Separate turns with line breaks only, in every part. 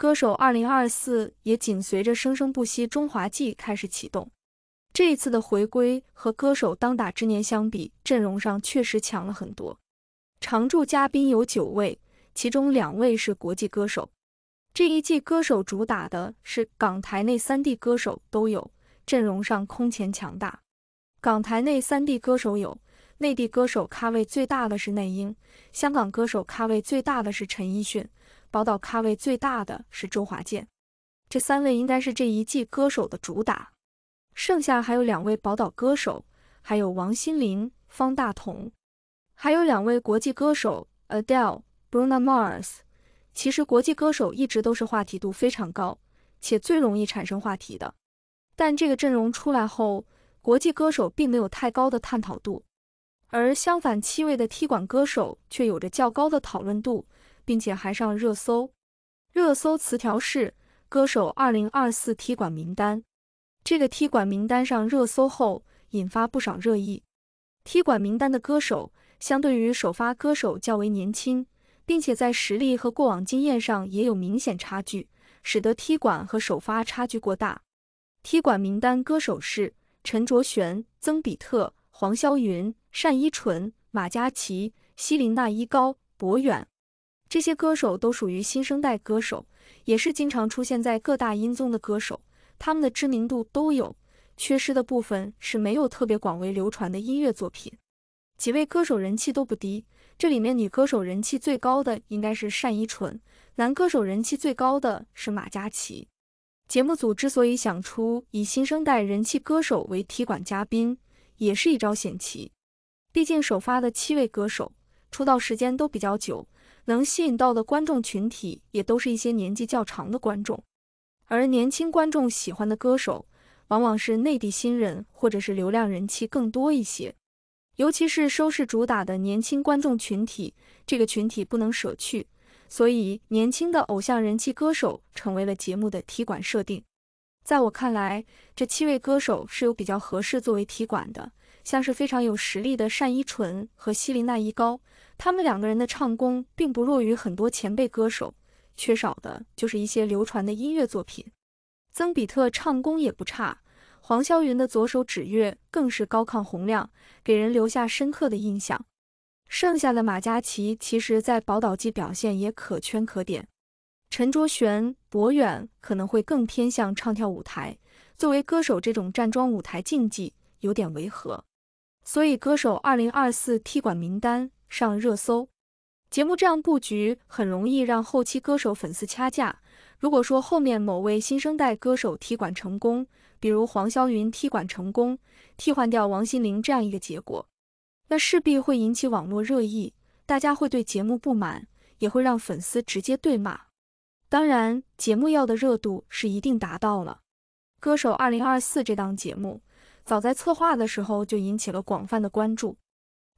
歌手二零二四也紧随着《生生不息中华季》开始启动。这一次的回归和《歌手当打之年》相比，阵容上确实强了很多。常驻嘉宾有九位，其中两位是国际歌手。这一季歌手主打的是港台内三地歌手都有，阵容上空前强大。港台内三地歌手有。内地歌手咖位最大的是内英，香港歌手咖位最大的是陈奕迅，宝岛咖位最大的是周华健。这三位应该是这一季歌手的主打。剩下还有两位宝岛歌手，还有王心凌、方大同，还有两位国际歌手 Adele、Bruno Mars。其实国际歌手一直都是话题度非常高，且最容易产生话题的。但这个阵容出来后，国际歌手并没有太高的探讨度。而相反，七位的踢馆歌手却有着较高的讨论度，并且还上了热搜。热搜词条是“歌手2024踢馆名单”。这个踢馆名单上热搜后，引发不少热议。踢馆名单的歌手相对于首发歌手较为年轻，并且在实力和过往经验上也有明显差距，使得踢馆和首发差距过大。踢馆名单歌手是陈卓璇、曾比特、黄霄云。单依纯、马嘉祺、希林娜依高、博远，这些歌手都属于新生代歌手，也是经常出现在各大音综的歌手。他们的知名度都有，缺失的部分是没有特别广为流传的音乐作品。几位歌手人气都不低，这里面女歌手人气最高的应该是单依纯，男歌手人气最高的是马嘉祺。节目组之所以想出以新生代人气歌手为踢馆嘉宾，也是一招险棋。毕竟首发的七位歌手出道时间都比较久，能吸引到的观众群体也都是一些年纪较长的观众。而年轻观众喜欢的歌手，往往是内地新人或者是流量人气更多一些。尤其是收视主打的年轻观众群体，这个群体不能舍去，所以年轻的偶像人气歌手成为了节目的踢馆设定。在我看来，这七位歌手是有比较合适作为踢馆的。像是非常有实力的单依纯和希林娜依高，他们两个人的唱功并不弱于很多前辈歌手，缺少的就是一些流传的音乐作品。曾比特唱功也不差，黄霄云的左手指月更是高亢洪亮，给人留下深刻的印象。剩下的马嘉祺其实在《宝岛季表现也可圈可点。陈卓璇、博远可能会更偏向唱跳舞台，作为歌手这种站桩舞台竞技有点违和。所以，《歌手2024》替馆名单上热搜，节目这样布局很容易让后期歌手粉丝掐架。如果说后面某位新生代歌手替馆成功，比如黄霄云替馆成功，替换掉王心凌这样一个结果，那势必会引起网络热议，大家会对节目不满，也会让粉丝直接对骂。当然，节目要的热度是一定达到了，《歌手2024》这档节目。早在策划的时候就引起了广泛的关注，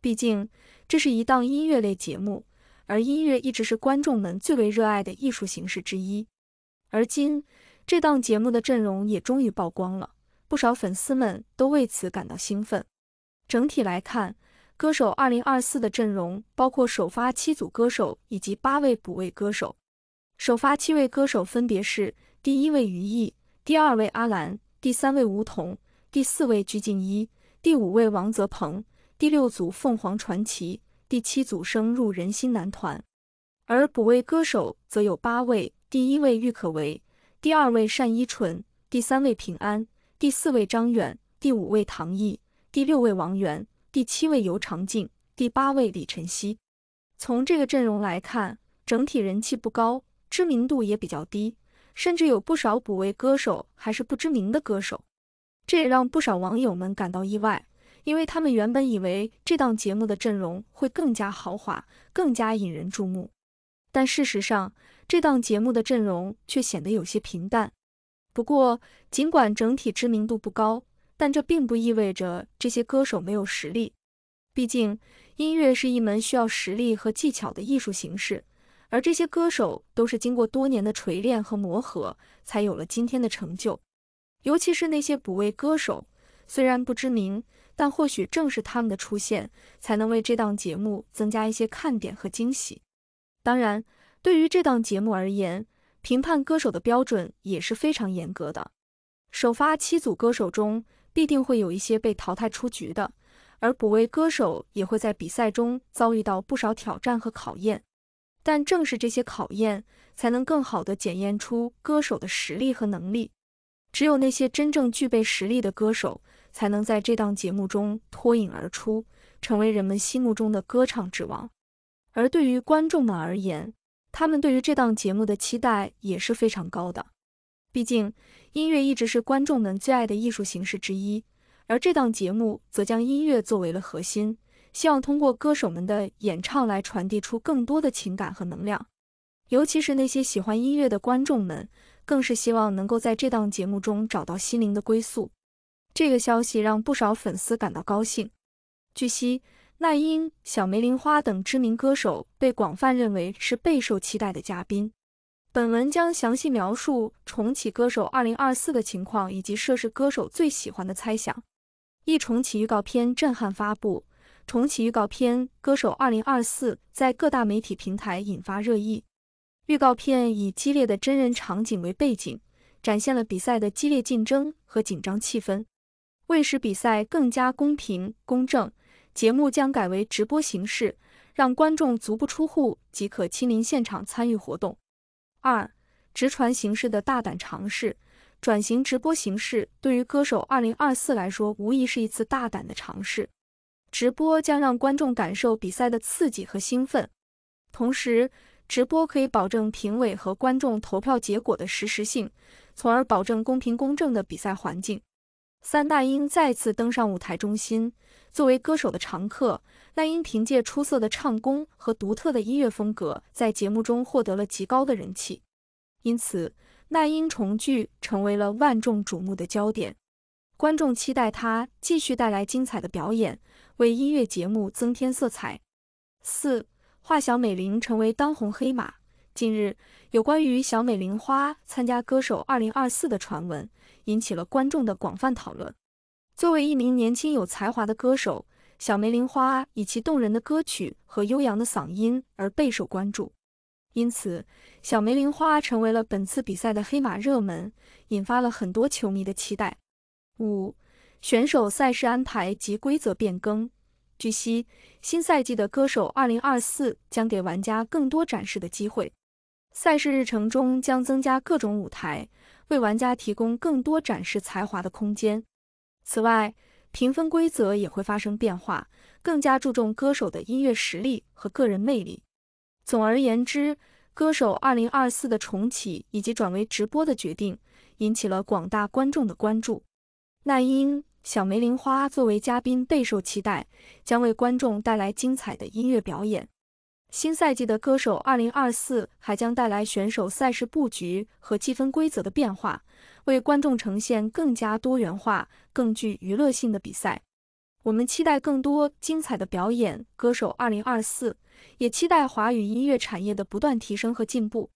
毕竟这是一档音乐类节目，而音乐一直是观众们最为热爱的艺术形式之一。而今这档节目的阵容也终于曝光了，不少粉丝们都为此感到兴奋。整体来看，《歌手2024》的阵容包括首发七组歌手以及八位补位歌手。首发七位歌手分别是：第一位于毅，第二位阿兰，第三位吴彤。第四位鞠婧祎，第五位王泽鹏，第六组凤凰传奇，第七组升入人心男团，而补位歌手则有八位，第一位郁可唯，第二位单依纯，第三位平安，第四位张远，第五位唐毅，第六位王源，第七位尤长靖，第八位李晨曦。从这个阵容来看，整体人气不高，知名度也比较低，甚至有不少补位歌手还是不知名的歌手。这也让不少网友们感到意外，因为他们原本以为这档节目的阵容会更加豪华、更加引人注目。但事实上，这档节目的阵容却显得有些平淡。不过，尽管整体知名度不高，但这并不意味着这些歌手没有实力。毕竟，音乐是一门需要实力和技巧的艺术形式，而这些歌手都是经过多年的锤炼和磨合，才有了今天的成就。尤其是那些补位歌手，虽然不知名，但或许正是他们的出现，才能为这档节目增加一些看点和惊喜。当然，对于这档节目而言，评判歌手的标准也是非常严格的。首发七组歌手中，必定会有一些被淘汰出局的，而补位歌手也会在比赛中遭遇到不少挑战和考验。但正是这些考验，才能更好的检验出歌手的实力和能力。只有那些真正具备实力的歌手，才能在这档节目中脱颖而出，成为人们心目中的歌唱之王。而对于观众们而言，他们对于这档节目的期待也是非常高的。毕竟，音乐一直是观众们最爱的艺术形式之一，而这档节目则将音乐作为了核心，希望通过歌手们的演唱来传递出更多的情感和能量。尤其是那些喜欢音乐的观众们。更是希望能够在这档节目中找到心灵的归宿。这个消息让不少粉丝感到高兴。据悉，那英、小梅、林花等知名歌手被广泛认为是备受期待的嘉宾。本文将详细描述重启歌手二零二四的情况以及涉事歌手最喜欢的猜想。一重启预告片震撼发布，重启预告片歌手二零二四在各大媒体平台引发热议。预告片以激烈的真人场景为背景，展现了比赛的激烈竞争和紧张气氛。为使比赛更加公平公正，节目将改为直播形式，让观众足不出户即可亲临现场参与活动。二，直传形式的大胆尝试，转型直播形式对于歌手二零二四来说无疑是一次大胆的尝试。直播将让观众感受比赛的刺激和兴奋，同时。直播可以保证评委和观众投票结果的实时性，从而保证公平公正的比赛环境。三大英再次登上舞台中心，作为歌手的常客，那英凭借出色的唱功和独特的音乐风格，在节目中获得了极高的人气。因此，那英重聚成为了万众瞩目的焦点，观众期待他继续带来精彩的表演，为音乐节目增添色彩。四。画小美玲成为当红黑马。近日，有关于小美玲花参加歌手二零二四的传闻引起了观众的广泛讨论。作为一名年轻有才华的歌手，小梅玲花以其动人的歌曲和悠扬的嗓音而备受关注，因此小梅玲花成为了本次比赛的黑马热门，引发了很多球迷的期待。五选手赛事安排及规则变更。据悉，新赛季的《歌手2024》将给玩家更多展示的机会。赛事日程中将增加各种舞台，为玩家提供更多展示才华的空间。此外，评分规则也会发生变化，更加注重歌手的音乐实力和个人魅力。总而言之，《歌手2024》的重启以及转为直播的决定，引起了广大观众的关注。那英。小梅林花作为嘉宾备受期待，将为观众带来精彩的音乐表演。新赛季的歌手二零二四还将带来选手赛事布局和积分规则的变化，为观众呈现更加多元化、更具娱乐性的比赛。我们期待更多精彩的表演，歌手二零二四也期待华语音乐产业的不断提升和进步。